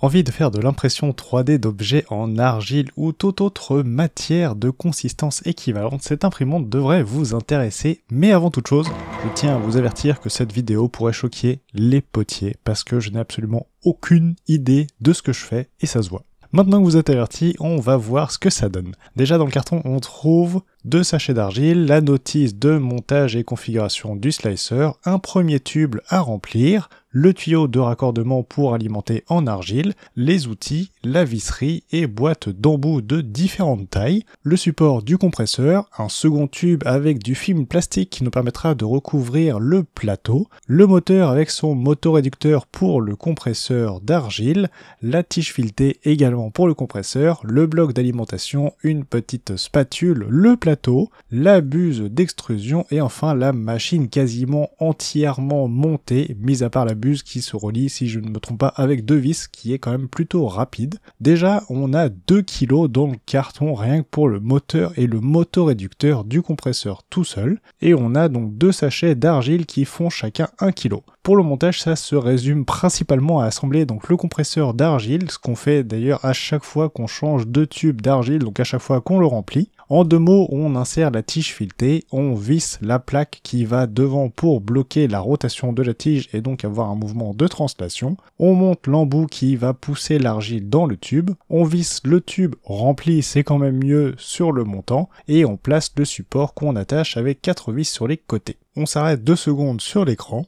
Envie de faire de l'impression 3D d'objets en argile ou toute autre matière de consistance équivalente, cette imprimante devrait vous intéresser. Mais avant toute chose, je tiens à vous avertir que cette vidéo pourrait choquer les potiers parce que je n'ai absolument aucune idée de ce que je fais et ça se voit. Maintenant que vous êtes averti, on va voir ce que ça donne. Déjà dans le carton, on trouve deux sachets d'argile, la notice de montage et configuration du slicer, un premier tube à remplir, le tuyau de raccordement pour alimenter en argile, les outils, la visserie et boîte d'embout de différentes tailles, le support du compresseur, un second tube avec du film plastique qui nous permettra de recouvrir le plateau, le moteur avec son motoréducteur pour le compresseur d'argile, la tige filetée également pour le compresseur, le bloc d'alimentation, une petite spatule, le plateau, la buse d'extrusion et enfin la machine quasiment entièrement montée, mise à part la buse qui se relie, si je ne me trompe pas, avec deux vis qui est quand même plutôt rapide. Déjà, on a 2 kg dans le carton rien que pour le moteur et le motoréducteur du compresseur tout seul. Et on a donc deux sachets d'argile qui font chacun 1 kg. Pour le montage, ça se résume principalement à assembler donc le compresseur d'argile, ce qu'on fait d'ailleurs à chaque fois qu'on change deux tubes d'argile, donc à chaque fois qu'on le remplit. En deux mots, on insère la tige filetée, on visse la plaque qui va devant pour bloquer la rotation de la tige et donc avoir un mouvement de translation. On monte l'embout qui va pousser l'argile dans le tube. On visse le tube rempli, c'est quand même mieux, sur le montant. Et on place le support qu'on attache avec quatre vis sur les côtés. On s'arrête deux secondes sur l'écran.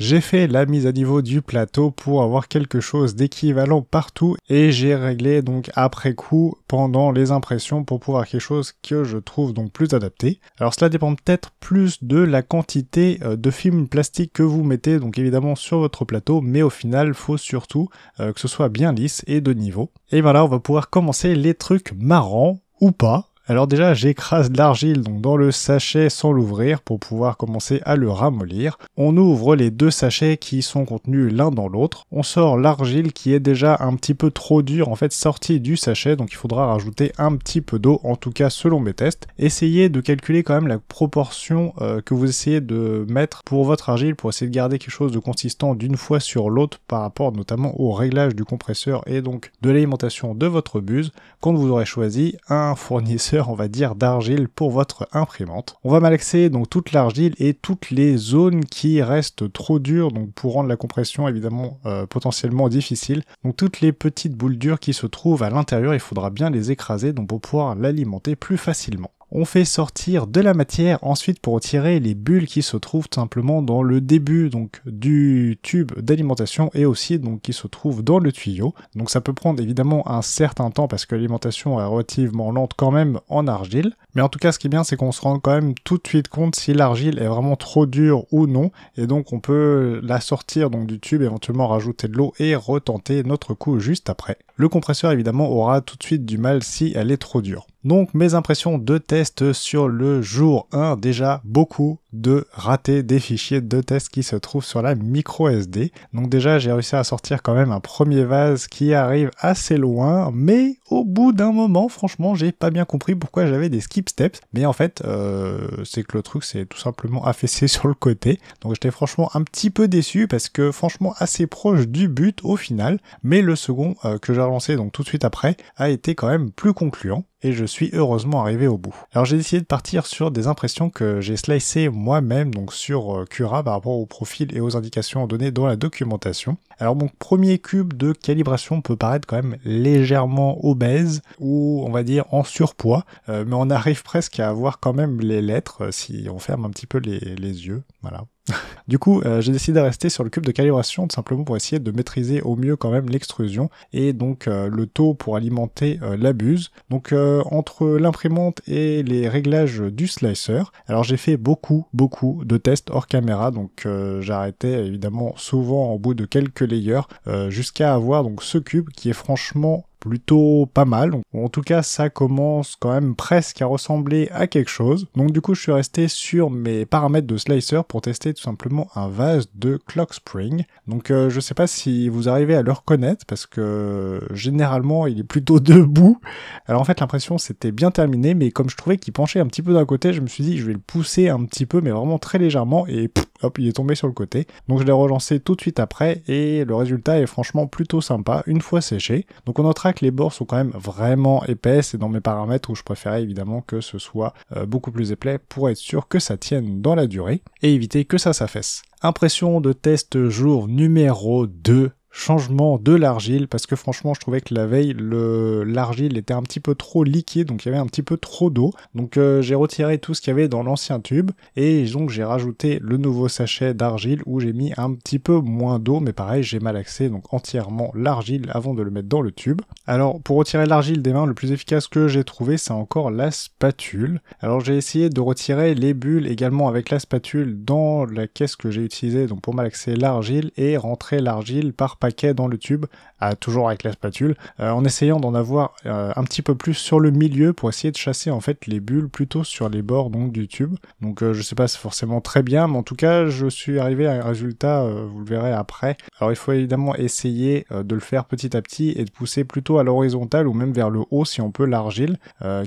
J'ai fait la mise à niveau du plateau pour avoir quelque chose d'équivalent partout et j'ai réglé donc après coup pendant les impressions pour pouvoir quelque chose que je trouve donc plus adapté. Alors cela dépend peut-être plus de la quantité euh, de film plastique que vous mettez donc évidemment sur votre plateau mais au final faut surtout euh, que ce soit bien lisse et de niveau. Et voilà on va pouvoir commencer les trucs marrants ou pas alors déjà, j'écrase l'argile donc dans le sachet sans l'ouvrir pour pouvoir commencer à le ramollir. On ouvre les deux sachets qui sont contenus l'un dans l'autre. On sort l'argile qui est déjà un petit peu trop dure en fait sortie du sachet donc il faudra rajouter un petit peu d'eau en tout cas selon mes tests. Essayez de calculer quand même la proportion euh, que vous essayez de mettre pour votre argile pour essayer de garder quelque chose de consistant d'une fois sur l'autre par rapport notamment au réglage du compresseur et donc de l'alimentation de votre buse quand vous aurez choisi un fournisseur on va dire, d'argile pour votre imprimante. On va malaxer donc toute l'argile et toutes les zones qui restent trop dures, donc pour rendre la compression évidemment euh, potentiellement difficile. Donc toutes les petites boules dures qui se trouvent à l'intérieur, il faudra bien les écraser donc pour pouvoir l'alimenter plus facilement on fait sortir de la matière ensuite pour retirer les bulles qui se trouvent simplement dans le début donc du tube d'alimentation et aussi donc qui se trouvent dans le tuyau. Donc ça peut prendre évidemment un certain temps parce que l'alimentation est relativement lente quand même en argile. Mais en tout cas ce qui est bien c'est qu'on se rend quand même tout de suite compte si l'argile est vraiment trop dure ou non et donc on peut la sortir donc du tube éventuellement rajouter de l'eau et retenter notre coup juste après. Le compresseur évidemment aura tout de suite du mal si elle est trop dure. Donc mes impressions de test sur le jour 1, déjà beaucoup de ratés des fichiers de test qui se trouvent sur la micro SD. Donc déjà j'ai réussi à sortir quand même un premier vase qui arrive assez loin, mais au bout d'un moment franchement j'ai pas bien compris pourquoi j'avais des skip steps. Mais en fait euh, c'est que le truc c'est tout simplement affaissé sur le côté. Donc j'étais franchement un petit peu déçu parce que franchement assez proche du but au final. Mais le second euh, que j'ai relancé donc tout de suite après a été quand même plus concluant et je suis heureusement arrivé au bout. Alors j'ai décidé de partir sur des impressions que j'ai slicées moi-même, donc sur euh, Cura par rapport au profil et aux indications données dans la documentation. Alors mon premier cube de calibration peut paraître quand même légèrement obèse, ou on va dire en surpoids, euh, mais on arrive presque à avoir quand même les lettres euh, si on ferme un petit peu les, les yeux. Voilà, du coup, euh, j'ai décidé de rester sur le cube de calibration tout simplement pour essayer de maîtriser au mieux quand même l'extrusion et donc euh, le taux pour alimenter euh, la buse. Donc entre l'imprimante et les réglages du slicer, alors j'ai fait beaucoup beaucoup de tests hors caméra, donc j'arrêtais évidemment souvent au bout de quelques layers jusqu'à avoir donc ce cube qui est franchement plutôt pas mal. En tout cas, ça commence quand même presque à ressembler à quelque chose. Donc du coup, je suis resté sur mes paramètres de slicer pour tester tout simplement un vase de clockspring. spring. Donc je euh, je sais pas si vous arrivez à le reconnaître parce que généralement, il est plutôt debout. Alors en fait, l'impression c'était bien terminé, mais comme je trouvais qu'il penchait un petit peu d'un côté, je me suis dit je vais le pousser un petit peu mais vraiment très légèrement et hop, il est tombé sur le côté. Donc je l'ai relancé tout de suite après et le résultat est franchement plutôt sympa une fois séché. Donc on notera que les bords sont quand même vraiment épais, et dans mes paramètres où je préférais évidemment que ce soit euh, beaucoup plus épais pour être sûr que ça tienne dans la durée et éviter que ça s'affaisse. Impression de test jour numéro 2 changement de l'argile parce que franchement je trouvais que la veille l'argile était un petit peu trop liquide donc il y avait un petit peu trop d'eau donc euh, j'ai retiré tout ce qu'il y avait dans l'ancien tube et donc j'ai rajouté le nouveau sachet d'argile où j'ai mis un petit peu moins d'eau mais pareil j'ai malaxé donc entièrement l'argile avant de le mettre dans le tube alors pour retirer l'argile des mains le plus efficace que j'ai trouvé c'est encore la spatule alors j'ai essayé de retirer les bulles également avec la spatule dans la caisse que j'ai utilisée donc pour malaxer l'argile et rentrer l'argile par paquet dans le tube toujours avec la spatule, euh, en essayant d'en avoir euh, un petit peu plus sur le milieu pour essayer de chasser en fait les bulles plutôt sur les bords donc du tube. Donc euh, je sais pas c'est forcément très bien, mais en tout cas je suis arrivé à un résultat, vous le verrez après. Alors il faut évidemment essayer de le faire petit à petit et de pousser plutôt à l'horizontale ou même vers le haut si on peut l'argile,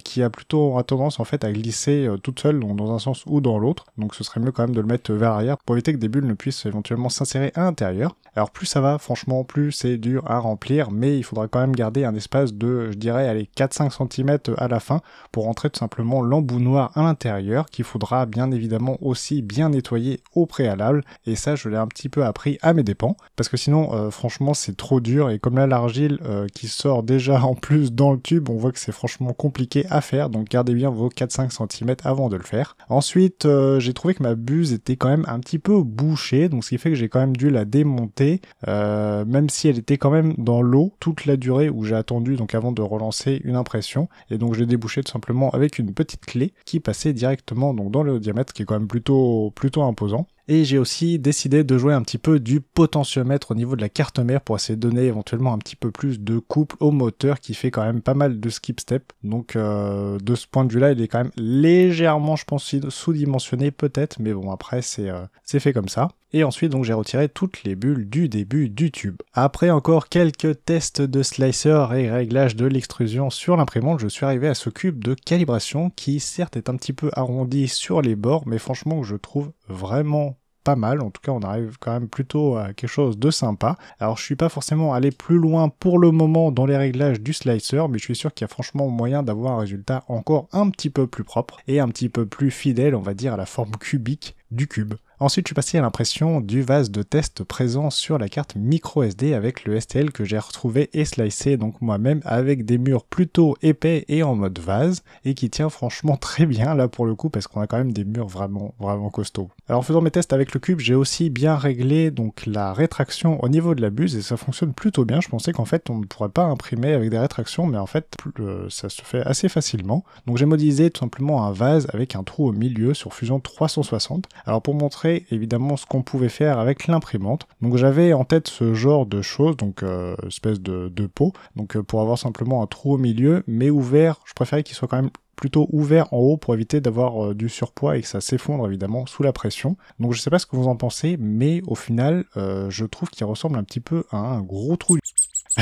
qui a plutôt tendance en fait à glisser toute seule dans un sens ou dans l'autre. Donc ce serait mieux quand même de le mettre vers l'arrière pour éviter que des bulles ne puissent éventuellement s'insérer à l'intérieur. Alors plus ça va, franchement, plus c'est dur remplir, mais il faudra quand même garder un espace de, je dirais, allez, 4-5 cm à la fin pour rentrer tout simplement l'embout noir à l'intérieur, qu'il faudra bien évidemment aussi bien nettoyer au préalable, et ça je l'ai un petit peu appris à mes dépens, parce que sinon euh, franchement c'est trop dur, et comme là l'argile euh, qui sort déjà en plus dans le tube, on voit que c'est franchement compliqué à faire, donc gardez bien vos 4-5 cm avant de le faire. Ensuite, euh, j'ai trouvé que ma buse était quand même un petit peu bouchée, donc ce qui fait que j'ai quand même dû la démonter, même si elle était quand même dans l'eau toute la durée où j'ai attendu, donc avant de relancer une impression. Et donc j'ai débouché tout simplement avec une petite clé qui passait directement donc dans le diamètre, qui est quand même plutôt, plutôt imposant. Et j'ai aussi décidé de jouer un petit peu du potentiomètre au niveau de la carte mère pour essayer de donner éventuellement un petit peu plus de couple au moteur qui fait quand même pas mal de skip step. Donc euh, de ce point de vue-là, il est quand même légèrement, je pense, sous-dimensionné peut-être, mais bon après c'est euh, fait comme ça. Et ensuite, donc, j'ai retiré toutes les bulles du début du tube. Après encore quelques tests de slicer et réglages de l'extrusion sur l'imprimante, je suis arrivé à ce cube de calibration qui, certes, est un petit peu arrondi sur les bords, mais franchement, je trouve vraiment pas mal. En tout cas, on arrive quand même plutôt à quelque chose de sympa. Alors, je suis pas forcément allé plus loin pour le moment dans les réglages du slicer, mais je suis sûr qu'il y a franchement moyen d'avoir un résultat encore un petit peu plus propre et un petit peu plus fidèle, on va dire, à la forme cubique du cube. Ensuite, je suis passé à l'impression du vase de test présent sur la carte micro SD avec le STL que j'ai retrouvé et slicé donc moi-même avec des murs plutôt épais et en mode vase et qui tient franchement très bien là pour le coup parce qu'on a quand même des murs vraiment vraiment costauds. Alors en faisant mes tests avec le cube, j'ai aussi bien réglé donc la rétraction au niveau de la buse et ça fonctionne plutôt bien. Je pensais qu'en fait on ne pourrait pas imprimer avec des rétractions mais en fait euh, ça se fait assez facilement. Donc j'ai modélisé tout simplement un vase avec un trou au milieu sur Fusion 360. Alors pour montrer évidemment ce qu'on pouvait faire avec l'imprimante. Donc j'avais en tête ce genre de choses, donc euh, espèce de, pot, donc euh, pour avoir simplement un trou au milieu, mais ouvert, je préférais qu'il soit quand même plutôt ouvert en haut pour éviter d'avoir euh, du surpoids et que ça s'effondre évidemment sous la pression. Donc je sais pas ce que vous en pensez, mais au final, je trouve qu'il ressemble un petit peu à un gros trou.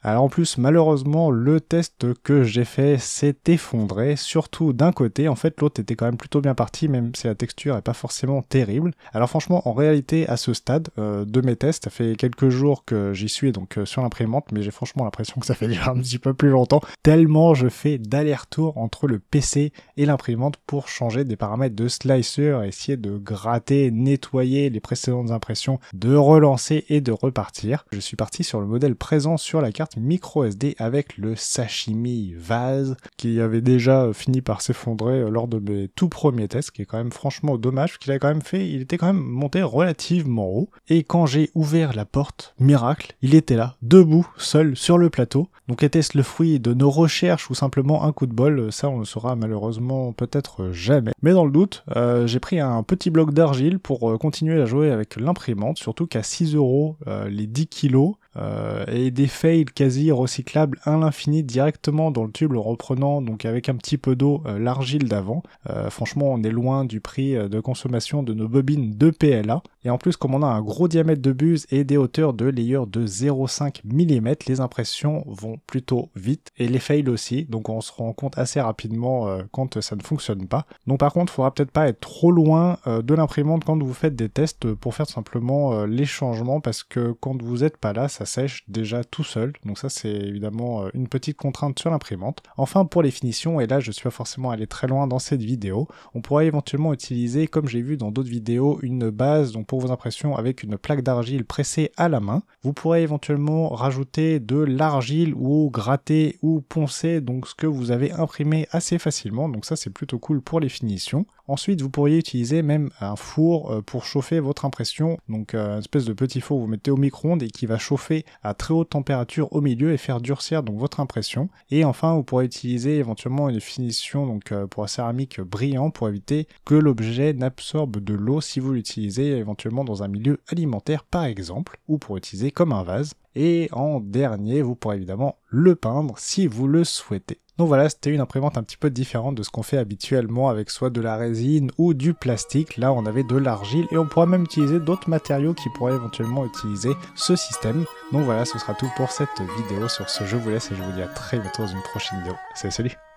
Alors en plus, malheureusement, le test que j'ai fait s'est effondré, surtout d'un côté. En fait, l'autre était quand même plutôt bien parti, même si la texture est pas forcément terrible. Alors franchement, en réalité, à ce stade euh, de mes tests, ça fait quelques jours que j'y suis, donc euh, sur l'imprimante, mais j'ai franchement l'impression que ça fait déjà un petit peu plus longtemps, tellement je fais d'aller-retour entre le PC et l'imprimante pour changer des paramètres de slicer, essayer de gratter, nettoyer les précédentes impressions, de relancer et de repartir. Je suis parti sur le modèle présent sur la carte micro SD avec le sashimi vase qui avait déjà fini par s'effondrer euh, lors de mes tout premiers tests, qui est quand même franchement dommage qu'il a quand même fait, il était quand même monté relativement haut. Et quand j'ai ouvert la porte, miracle, il était là, debout, seul, sur le plateau. Donc était-ce le fruit de nos recherches ou simplement un coup de bol Ça, on le saura malheureusement peut-être jamais. Mais dans le doute, euh, j'ai pris un petit bloc d'argile pour euh, continuer à jouer avec l'imprimante, surtout qu'à 6 euros les 10 kilos, euh, et des fails quasi recyclables à l'infini directement dans le tube, reprenant donc avec un petit peu d'eau euh, l'argile d'avant. Euh, franchement, on est loin du prix de consommation de nos bobines de PLA. Et en plus, comme on a un gros diamètre de buse et des hauteurs de layer de 0,5 mm, les impressions vont plutôt vite et les fails aussi. Donc on se rend compte assez rapidement euh, quand ça ne fonctionne pas. Donc par contre, il faudra peut-être pas être trop loin euh, de l'imprimante quand vous faites des tests pour faire simplement euh, les changements parce que quand vous n'êtes pas là, ça sèche déjà tout seul. Donc ça, c'est évidemment une petite contrainte sur l'imprimante. Enfin, pour les finitions, et là, je suis pas forcément allé très loin dans cette vidéo, on pourrait éventuellement utiliser, comme j'ai vu dans d'autres vidéos, une base donc pour vos impressions avec une plaque d'argile pressée à la main. Vous pourrez éventuellement rajouter de l'argile ou gratter ou poncer donc ce que vous avez imprimé assez facilement. Donc ça c'est plutôt cool pour les finitions. Ensuite, vous pourriez utiliser même un four euh, pour chauffer votre impression. Donc, euh, une espèce de petit four que vous mettez au micro-ondes et qui va chauffer à très haute température au milieu et faire durcir donc votre impression. Et enfin, vous pourrez utiliser éventuellement une finition donc euh, pour la céramique brillant pour éviter que l'objet n'absorbe de l'eau si vous l'utilisez dans un milieu alimentaire par exemple, ou pour utiliser comme un vase. Et en dernier, vous pourrez évidemment le peindre si vous le souhaitez. Donc voilà, c'était une imprimante un petit peu différente de ce qu'on fait habituellement avec soit de la résine ou du plastique. Là, on avait de l'argile et on pourra même utiliser d'autres matériaux qui pourraient éventuellement utiliser ce système. Donc voilà, ce sera tout pour cette vidéo sur ce. Je vous laisse et je vous dis à très bientôt dans une prochaine vidéo. Salut, salut